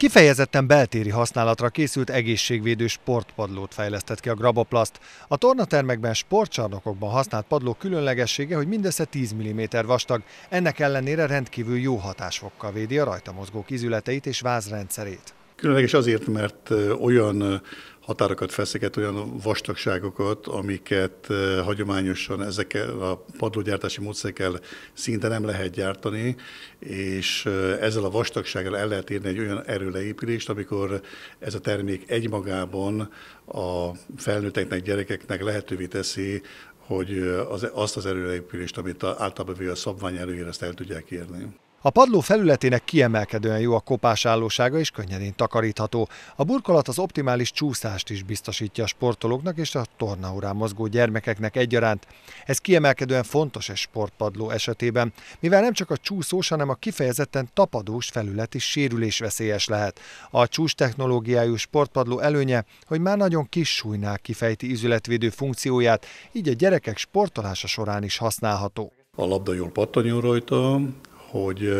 Kifejezetten beltéri használatra készült egészségvédő sportpadlót fejlesztett ki a Graboplast. A tornatermekben, sportcsarnokokban használt padló különlegessége, hogy mindössze 10 mm vastag, ennek ellenére rendkívül jó hatásfokkal védi a rajta mozgók izületeit és vázrendszerét. Különleges azért, mert olyan határokat feszeket, olyan vastagságokat, amiket hagyományosan ezekkel a padlógyártási módszerekkel szinte nem lehet gyártani, és ezzel a vastagsággal el lehet érni egy olyan erőleépülést, amikor ez a termék egymagában a felnőtteknek, gyerekeknek lehetővé teszi, hogy az, azt az erőleépülést, amit általában a szabvány előír, ezt el tudják érni. A padló felületének kiemelkedően jó a kopás állósága és könnyedén takarítható. A burkolat az optimális csúszást is biztosítja a sportolóknak és a tornaórán mozgó gyermekeknek egyaránt. Ez kiemelkedően fontos egy sportpadló esetében, mivel nem csak a csúszós, hanem a kifejezetten tapadós felület is sérülésveszélyes lehet. A csúsz technológiájú sportpadló előnye, hogy már nagyon kis súlynál kifejti izületvédő funkcióját, így a gyerekek sportolása során is használható. A labda jól pattanjon rajta, hogy,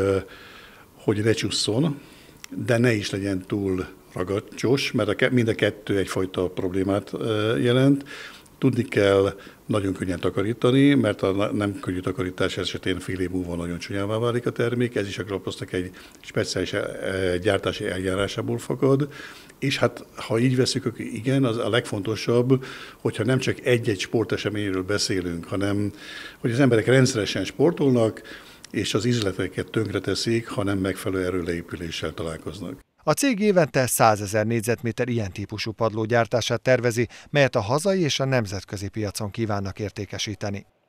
hogy csusszon, de ne is legyen túl ragacsos, mert a, mind a kettő egyfajta problémát jelent. Tudni kell nagyon könnyen takarítani, mert a nem könnyű takarítás esetén fél év múlva nagyon csúnyává válik a termék, ez is a Graplosznak egy speciális gyártási eljárásából fakad, és hát ha így veszük, akkor igen, az a legfontosabb, hogyha nem csak egy-egy sporteseményről beszélünk, hanem hogy az emberek rendszeresen sportolnak, és az izleteket tönkreteszik, ha nem megfelelő erőleépüléssel találkoznak. A cég évente 100 ezer négyzetméter ilyen típusú padló gyártását tervezi, melyet a hazai és a nemzetközi piacon kívánnak értékesíteni.